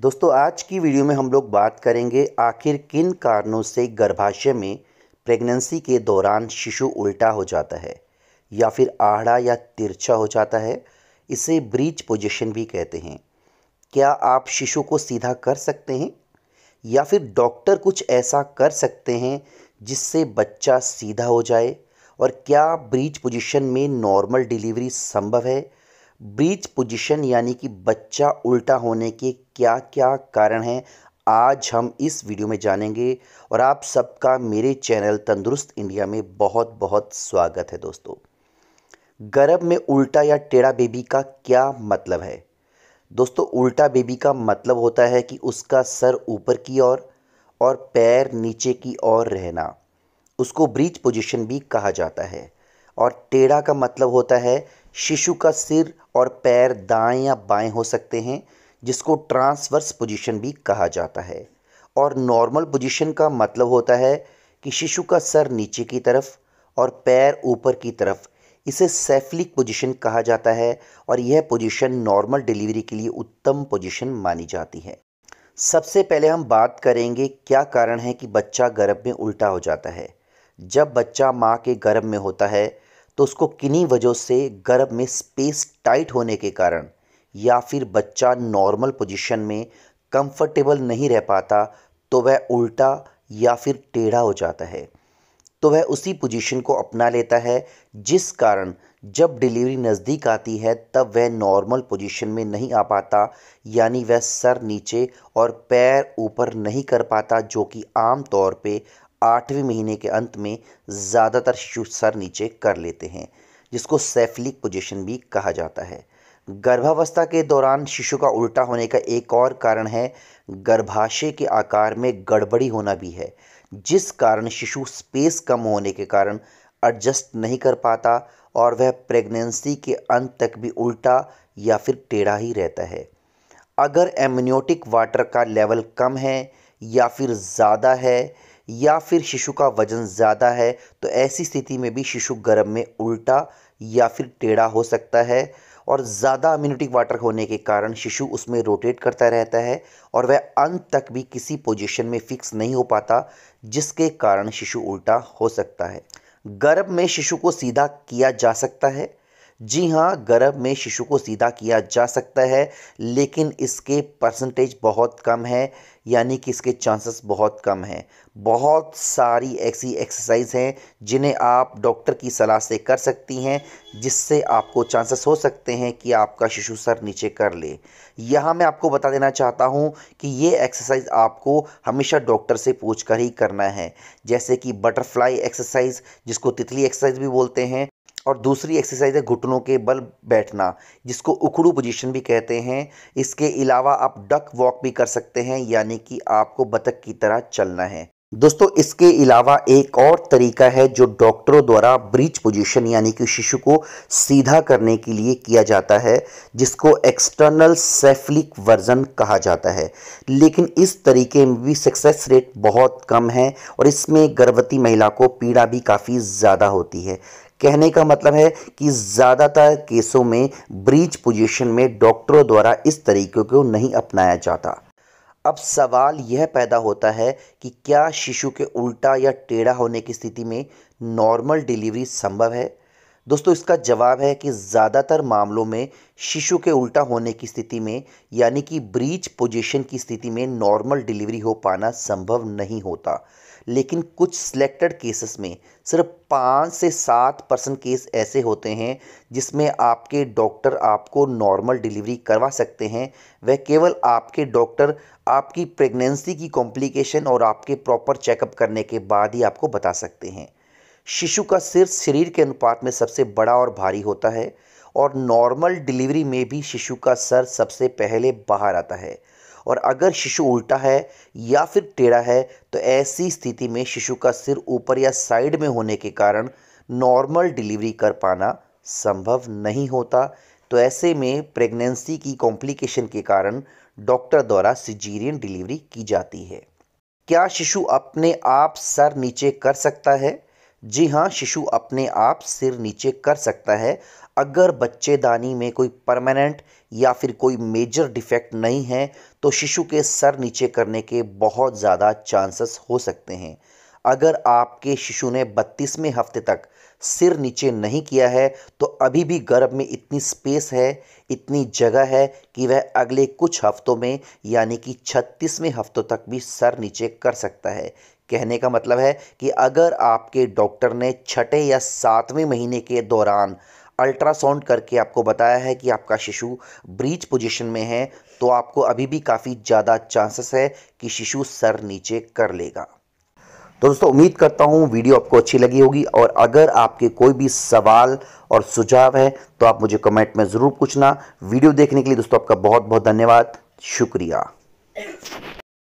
दोस्तों आज की वीडियो में हम लोग बात करेंगे आखिर किन कारणों से गर्भाशय में प्रेगनेंसी के दौरान शिशु उल्टा हो जाता है या फिर आहड़ा या तिरछा हो जाता है इसे ब्रीच पोजीशन भी कहते हैं क्या आप शिशु को सीधा कर सकते हैं या फिर डॉक्टर कुछ ऐसा कर सकते हैं जिससे बच्चा सीधा हो जाए और क्या ब्रीच पोजीशन में नॉर्मल डिलीवरी संभव है ब्रीच पोजीशन यानी कि बच्चा उल्टा होने के क्या क्या कारण हैं आज हम इस वीडियो में जानेंगे और आप सबका मेरे चैनल तंदुरुस्त इंडिया में बहुत बहुत स्वागत है दोस्तों गर्भ में उल्टा या टेढ़ा बेबी का क्या मतलब है दोस्तों उल्टा बेबी का मतलब होता है कि उसका सर ऊपर की ओर और, और पैर नीचे की ओर रहना उसको ब्रीच पोजीशन भी कहा जाता है और टेढ़ा का मतलब होता है शिशु का सिर और पैर दाएं या बाएं हो सकते हैं जिसको ट्रांसवर्स पोजीशन भी कहा जाता है और नॉर्मल पोजीशन का मतलब होता है कि शिशु का सर नीचे की तरफ और पैर ऊपर की तरफ इसे सेफलिक पोजीशन कहा जाता है और यह पोजीशन नॉर्मल डिलीवरी के लिए उत्तम पोजीशन मानी जाती है सबसे पहले हम बात करेंगे क्या कारण है कि बच्चा गर्भ में उल्टा हो जाता है जब बच्चा माँ के गर्भ में होता है तो उसको किन्हीं वजह से गर्भ में स्पेस टाइट होने के कारण या फिर बच्चा नॉर्मल पोजीशन में कंफर्टेबल नहीं रह पाता तो वह उल्टा या फिर टेढ़ा हो जाता है तो वह उसी पोजीशन को अपना लेता है जिस कारण जब डिलीवरी नज़दीक आती है तब वह नॉर्मल पोजीशन में नहीं आ पाता यानी वह सर नीचे और पैर ऊपर नहीं कर पाता जो कि आम तौर पे आठवें महीने के अंत में ज़्यादातर सर नीचे कर लेते हैं जिसको सेफलिक पोजिशन भी कहा जाता है गर्भावस्था के दौरान शिशु का उल्टा होने का एक और कारण है गर्भाशय के आकार में गड़बड़ी होना भी है जिस कारण शिशु स्पेस कम होने के कारण एडजस्ट नहीं कर पाता और वह प्रेगनेंसी के अंत तक भी उल्टा या फिर टेढ़ा ही रहता है अगर एमनियोटिक वाटर का लेवल कम है या फिर ज़्यादा है या फिर शिशु का वजन ज़्यादा है तो ऐसी स्थिति में भी शिशु गर्भ में उल्टा या फिर टेढ़ा हो सकता है और ज़्यादा अम्यूनिटी वाटर होने के कारण शिशु उसमें रोटेट करता रहता है और वह अंत तक भी किसी पोजीशन में फिक्स नहीं हो पाता जिसके कारण शिशु उल्टा हो सकता है गर्भ में शिशु को सीधा किया जा सकता है जी हाँ गर्भ में शिशु को सीधा किया जा सकता है लेकिन इसके परसेंटेज बहुत कम है यानी कि इसके चांसेस बहुत कम हैं बहुत सारी ऐसी एक्सरसाइज हैं जिन्हें आप डॉक्टर की सलाह से कर सकती हैं जिससे आपको चांसेस हो सकते हैं कि आपका शिशु सर नीचे कर ले यहाँ मैं आपको बता देना चाहता हूँ कि ये एक्सरसाइज आपको हमेशा डॉक्टर से पूछ कर ही करना है जैसे कि बटरफ्लाई एक्सरसाइज जिसको तितली एक्सरसाइज भी बोलते हैं और दूसरी एक्सरसाइज है घुटनों के बल बैठना जिसको उखड़ू पोजीशन भी कहते हैं इसके अलावा आप डक वॉक भी कर सकते हैं यानी कि आपको बतख की तरह चलना है दोस्तों इसके अलावा एक और तरीका है जो डॉक्टरों द्वारा ब्रीच पोजीशन यानी कि शिशु को सीधा करने के लिए किया जाता है जिसको एक्सटर्नल सेफलिक वर्जन कहा जाता है लेकिन इस तरीके में भी सक्सेस रेट बहुत कम है और इसमें गर्भवती महिला को पीड़ा भी काफ़ी ज़्यादा होती है कहने का मतलब है कि ज़्यादातर केसों में ब्रीच पोजीशन में डॉक्टरों द्वारा इस तरीके को नहीं अपनाया जाता अब सवाल यह पैदा होता है कि क्या शिशु के उल्टा या टेढ़ा होने की स्थिति में नॉर्मल डिलीवरी संभव है दोस्तों इसका जवाब है कि ज़्यादातर मामलों में शिशु के उल्टा होने की स्थिति में यानी कि ब्रीच पोजीशन की स्थिति में नॉर्मल डिलीवरी हो पाना संभव नहीं होता लेकिन कुछ सिलेक्टेड केसेस में सिर्फ पाँच से सात परसेंट केस ऐसे होते हैं जिसमें आपके डॉक्टर आपको नॉर्मल डिलीवरी करवा सकते हैं वह केवल आपके डॉक्टर आपकी प्रेगनेंसी की कॉम्प्लिकेशन और आपके प्रॉपर चेकअप करने के बाद ही आपको बता सकते हैं शिशु का सिर शरीर के अनुपात में सबसे बड़ा और भारी होता है और नॉर्मल डिलीवरी में भी शिशु का सर सबसे पहले बाहर आता है और अगर शिशु उल्टा है या फिर टेढ़ा है तो ऐसी स्थिति में शिशु का सिर ऊपर या साइड में होने के कारण नॉर्मल डिलीवरी कर पाना संभव नहीं होता तो ऐसे में प्रेगनेंसी की कॉम्प्लिकेशन के कारण डॉक्टर द्वारा सिजीरियन डिलीवरी की जाती है क्या शिशु अपने आप सर नीचे कर सकता है जी हाँ शिशु अपने आप सिर नीचे कर सकता है अगर बच्चेदानी में कोई परमानेंट या फिर कोई मेजर डिफेक्ट नहीं है तो शिशु के सर नीचे करने के बहुत ज़्यादा चांसेस हो सकते हैं अगर आपके शिशु ने बत्तीसवें हफ्ते तक सिर नीचे नहीं किया है तो अभी भी गर्भ में इतनी स्पेस है इतनी जगह है कि वह अगले कुछ हफ्तों में यानी कि छत्तीसवें हफ्तों तक भी सर नीचे कर सकता है कहने का मतलब है कि अगर आपके डॉक्टर ने छठे या सातवें महीने के दौरान अल्ट्रासाउंड करके आपको बताया है कि आपका शिशु ब्रीच पोजीशन में है तो आपको अभी भी काफ़ी ज़्यादा चांसेस है कि शिशु सर नीचे कर लेगा तो दोस्तों उम्मीद करता हूँ वीडियो आपको अच्छी लगी होगी और अगर आपके कोई भी सवाल और सुझाव है तो आप मुझे कमेंट में ज़रूर पूछना वीडियो देखने के लिए दोस्तों आपका बहुत बहुत धन्यवाद शुक्रिया